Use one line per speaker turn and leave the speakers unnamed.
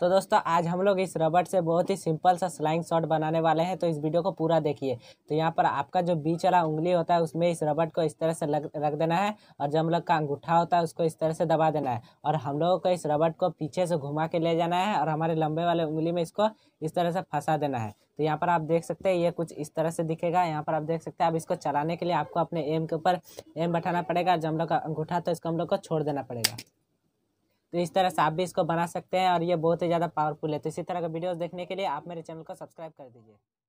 तो दोस्तों आज हम लोग इस रबर से बहुत ही सिंपल सा स्लाइंग शॉट बनाने वाले हैं तो इस वीडियो को पूरा देखिए तो यहाँ पर आपका जो बीच वाला उंगली होता है उसमें इस रबर को इस तरह से लग रख देना है और जो हम लोग का अंगूठा होता है उसको इस तरह से दबा देना है और हम लोगों को इस रबर को पीछे से घुमा के ले जाना है और हमारे लंबे वाले उंगली में इसको इस तरह से फंसा देना है तो यहाँ पर आप देख सकते हैं ये कुछ इस तरह से दिखेगा यहाँ पर आप देख सकते हैं अब इसको चलाने के लिए आपको अपने एम के ऊपर एम बैठाना पड़ेगा जो हम लोग का अंगूठा तो इसको हम लोग को छोड़ देना पड़ेगा तो इस तरह से आप भी इसको बना सकते हैं और ये बहुत ही ज़्यादा पावरफुल है तो इसी तरह का वीडियोस देखने के लिए आप मेरे चैनल को सब्सक्राइब कर दीजिए